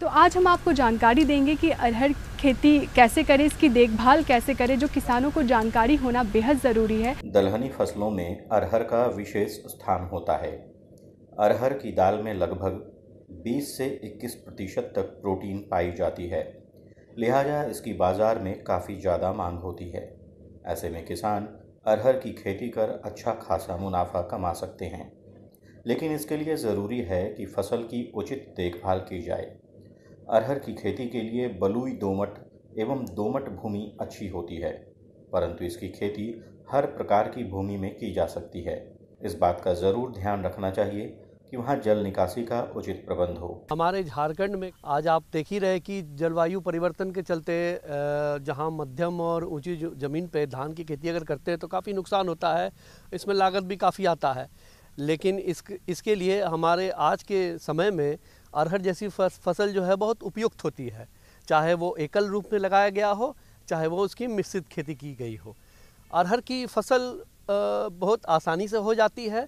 तो आज हम आपको जानकारी देंगे कि अरहर खेती कैसे करें इसकी देखभाल कैसे करें जो किसानों को जानकारी होना बेहद ज़रूरी है दलहनी फसलों में अरहर का विशेष स्थान होता है अरहर की दाल में लगभग 20 से 21 प्रतिशत तक प्रोटीन पाई जाती है लिहाजा इसकी बाज़ार में काफ़ी ज़्यादा मांग होती है ऐसे में किसान अरहर की खेती कर अच्छा खासा मुनाफा कमा सकते हैं लेकिन इसके लिए ज़रूरी है कि फसल की उचित देखभाल की जाए अरहर की खेती के लिए बलुई दोमट एवं दोमट भूमि अच्छी होती है परंतु इसकी खेती हर प्रकार की भूमि में की जा सकती है इस बात का ज़रूर ध्यान रखना चाहिए कि वहाँ जल निकासी का उचित प्रबंध हो हमारे झारखंड में आज आप देख ही रहे कि जलवायु परिवर्तन के चलते जहाँ मध्यम और ऊंची ज़मीन पे धान की खेती अगर करते हैं तो काफ़ी नुकसान होता है इसमें लागत भी काफ़ी आता है लेकिन इस इसके लिए हमारे आज के समय में अरहर जैसी फसल जो है बहुत उपयुक्त होती है चाहे वो एकल रूप में लगाया गया हो चाहे वो उसकी मिश्रित खेती की गई हो अरहर की फसल बहुत आसानी से हो जाती है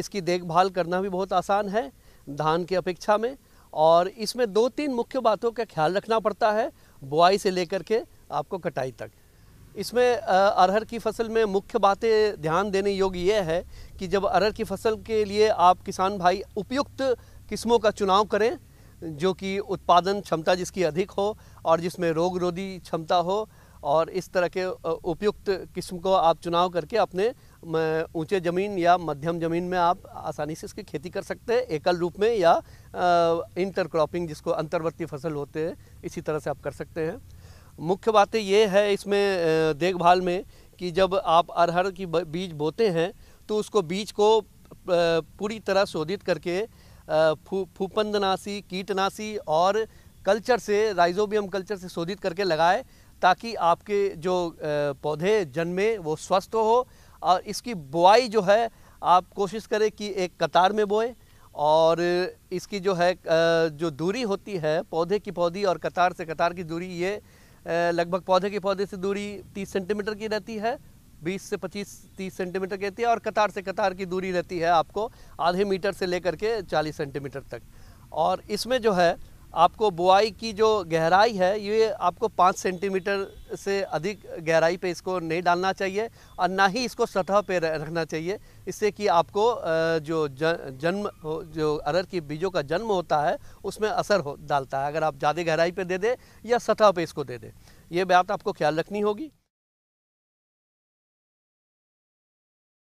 इसकी देखभाल करना भी बहुत आसान है धान की अपेक्षा में और इसमें दो तीन मुख्य बातों का ख्याल रखना पड़ता है बुआई से लेकर के आपको कटाई तक इसमें अरहर की फसल में मुख्य बातें ध्यान देने योग्य यह है कि जब अरहर की फसल के लिए आप किसान भाई उपयुक्त किस्मों का चुनाव करें जो कि उत्पादन क्षमता जिसकी अधिक हो और जिसमें रोग रोधी क्षमता हो और इस तरह के उपयुक्त किस्म को आप चुनाव करके अपने ऊंचे ज़मीन या मध्यम ज़मीन में आप आसानी से इसकी खेती कर सकते हैं एकल रूप में या इंटर क्रॉपिंग जिसको अंतर्वर्ती फसल होते हैं इसी तरह से आप कर सकते हैं मुख्य बातें ये है इसमें देखभाल में कि जब आप अरहर की बीज बोते हैं तो उसको बीज को पूरी तरह शोधित करके फू फूपंदनाशी कीटनाशी और कल्चर से राइजोबियम कल्चर से शोधित करके लगाए ताकि आपके जो पौधे जन्मे वो स्वस्थ हो और इसकी बुआई जो है आप कोशिश करें कि एक कतार में बोए और इसकी जो है जो दूरी होती है पौधे की पौधी और कतार से कतार की दूरी ये लगभग पौधे के पौधे से दूरी 30 सेंटीमीटर की रहती है 20 से 25 30 सेंटीमीटर कहती है और कतार से कतार की दूरी रहती है आपको आधे मीटर से लेकर के 40 सेंटीमीटर तक और इसमें जो है आपको बुआई की जो गहराई है ये आपको पाँच सेंटीमीटर से अधिक गहराई पे इसको नहीं डालना चाहिए और ना ही इसको सतह पे रखना चाहिए इससे कि आपको जो जन्म जो अरर की बीजों का जन्म होता है उसमें असर हो डालता है अगर आप ज़्यादा गहराई पे दे दें या सतह पे इसको दे दें ये बात आपको ख्याल रखनी होगी